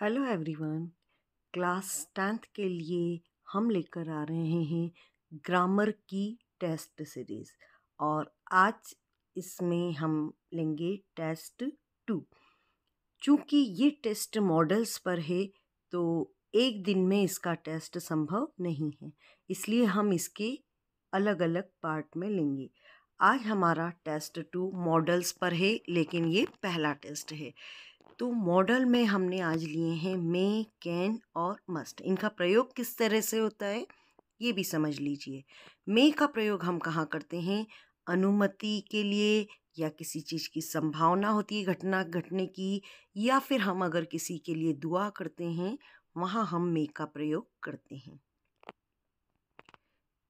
hello everyone class tenth के लिए हम लेकर आ रहे हैं ग्रामर की टेस्ट सीरीज़ और आज इसमें हम लेंगे टेस्ट टू चूँकि ये टेस्ट मॉडल्स पर है तो एक दिन में इसका टेस्ट संभव नहीं है इसलिए हम इसके अलग अलग पार्ट में लेंगे आज हमारा टेस्ट टू मॉडल्स पर है लेकिन ये पहला टेस्ट है तो मॉडल में हमने आज लिए हैं मे कैन और मस्ट इनका प्रयोग किस तरह से होता है ये भी समझ लीजिए मे का प्रयोग हम कहाँ करते हैं अनुमति के लिए या किसी चीज़ की संभावना होती है घटना घटने की या फिर हम अगर किसी के लिए दुआ करते हैं वहाँ हम मे का प्रयोग करते हैं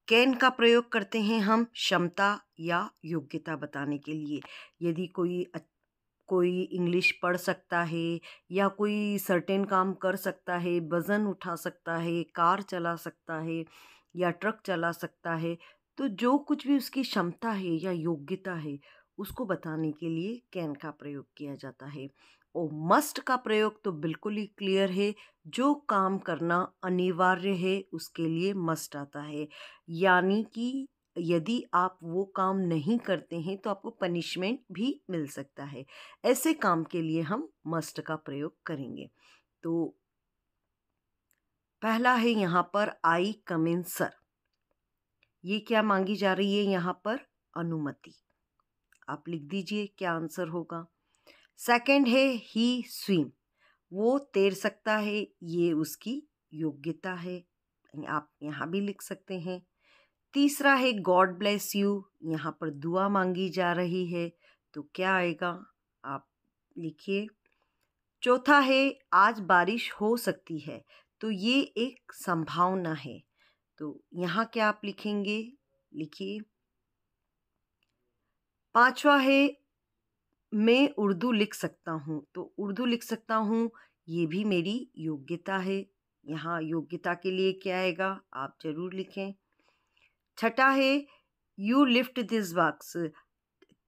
कैन का प्रयोग करते हैं हम क्षमता या योग्यता बताने के लिए यदि कोई कोई इंग्लिश पढ़ सकता है या कोई सर्टेन काम कर सकता है वज़न उठा सकता है कार चला सकता है या ट्रक चला सकता है तो जो कुछ भी उसकी क्षमता है या योग्यता है उसको बताने के लिए कैन का प्रयोग किया जाता है और मस्ट का प्रयोग तो बिल्कुल ही क्लियर है जो काम करना अनिवार्य है उसके लिए मस्ट आता है यानी कि यदि आप वो काम नहीं करते हैं तो आपको पनिशमेंट भी मिल सकता है ऐसे काम के लिए हम मस्ट का प्रयोग करेंगे तो पहला है यहाँ पर आई कमिन सर ये क्या मांगी जा रही है यहाँ पर अनुमति आप लिख दीजिए क्या आंसर होगा सेकंड है ही स्विम वो तैर सकता है ये उसकी योग्यता है आप यहाँ भी लिख सकते हैं तीसरा है गॉड ब्लेस यू यहाँ पर दुआ मांगी जा रही है तो क्या आएगा आप लिखिए चौथा है आज बारिश हो सकती है तो ये एक संभावना है तो यहाँ क्या आप लिखेंगे लिखिए पांचवा है मैं उर्दू लिख सकता हूँ तो उर्दू लिख सकता हूँ ये भी मेरी योग्यता है यहाँ योग्यता के लिए क्या आएगा आप ज़रूर लिखें छठा है यू लिफ्ट दिस बॉक्स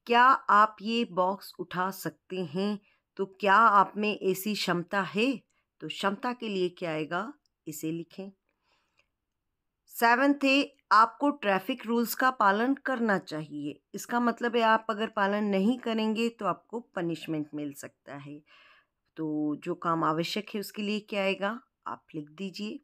क्या आप ये बॉक्स उठा सकते हैं तो क्या आप में ऐसी क्षमता है तो क्षमता के लिए क्या आएगा इसे लिखें सेवन्थ है आपको ट्रैफिक रूल्स का पालन करना चाहिए इसका मतलब है आप अगर पालन नहीं करेंगे तो आपको पनिशमेंट मिल सकता है तो जो काम आवश्यक है उसके लिए क्या आएगा आप लिख दीजिए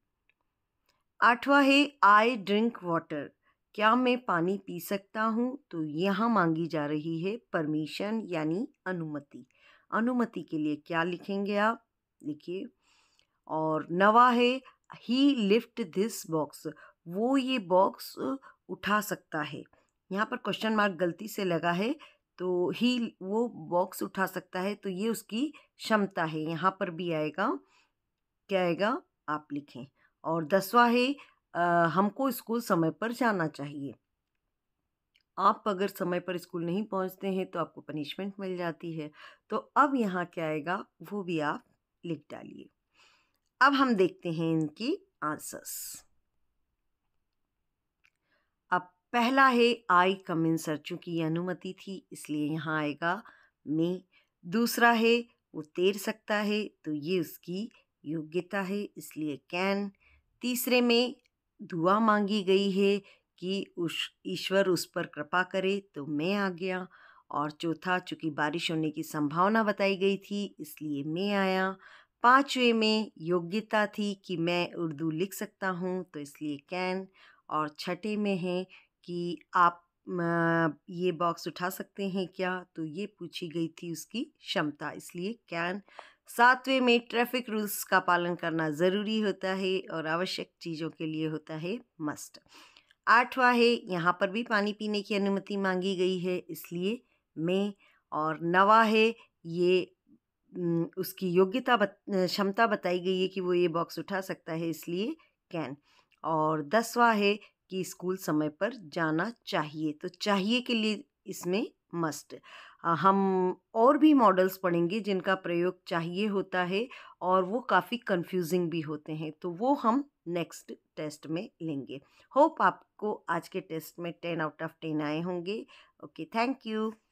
आठवां है आई ड्रिंक वाटर क्या मैं पानी पी सकता हूँ तो यहाँ मांगी जा रही है परमिशन यानी अनुमति अनुमति के लिए क्या लिखेंगे आप लिखिए और नवा है ही लिफ्ट दिस बॉक्स वो ये बॉक्स उठा सकता है यहाँ पर क्वेश्चन मार्क गलती से लगा है तो ही वो बॉक्स उठा सकता है तो ये उसकी क्षमता है यहाँ पर भी आएगा क्या आएगा आप लिखें और दसवा है हमको स्कूल समय पर जाना चाहिए आप अगर समय पर स्कूल नहीं पहुंचते हैं तो आपको पनिशमेंट मिल जाती है तो अब यहाँ क्या आएगा वो भी आप लिख डालिए अब हम देखते हैं इनकी आंसर्स अब पहला है आई कम इन सर चूँकि अनुमति थी इसलिए यहाँ आएगा मे दूसरा है वो तैर सकता है तो ये उसकी योग्यता है इसलिए कैन तीसरे में दुआ मांगी गई है कि उस ईश्वर उस पर कृपा करे तो मैं आ गया और चौथा चूँकि बारिश होने की संभावना बताई गई थी इसलिए मैं आया पाँचवें में योग्यता थी कि मैं उर्दू लिख सकता हूँ तो इसलिए कैन और छठे में है कि आप ये बॉक्स उठा सकते हैं क्या तो ये पूछी गई थी उसकी क्षमता इसलिए कैन सातवें में ट्रैफिक रूल्स का पालन करना ज़रूरी होता है और आवश्यक चीज़ों के लिए होता है मस्ट आठवा है यहाँ पर भी पानी पीने की अनुमति मांगी गई है इसलिए में और नवा है ये उसकी योग्यता बत, क्षमता बताई गई है कि वो ये बॉक्स उठा सकता है इसलिए कैन और दसवा है कि स्कूल समय पर जाना चाहिए तो चाहिए के लिए इसमें मस्ट हम और भी मॉडल्स पढ़ेंगे जिनका प्रयोग चाहिए होता है और वो काफ़ी कंफ्यूजिंग भी होते हैं तो वो हम नेक्स्ट टेस्ट में लेंगे होप आपको आज के टेस्ट में टेन आउट ऑफ टेन आए होंगे ओके थैंक यू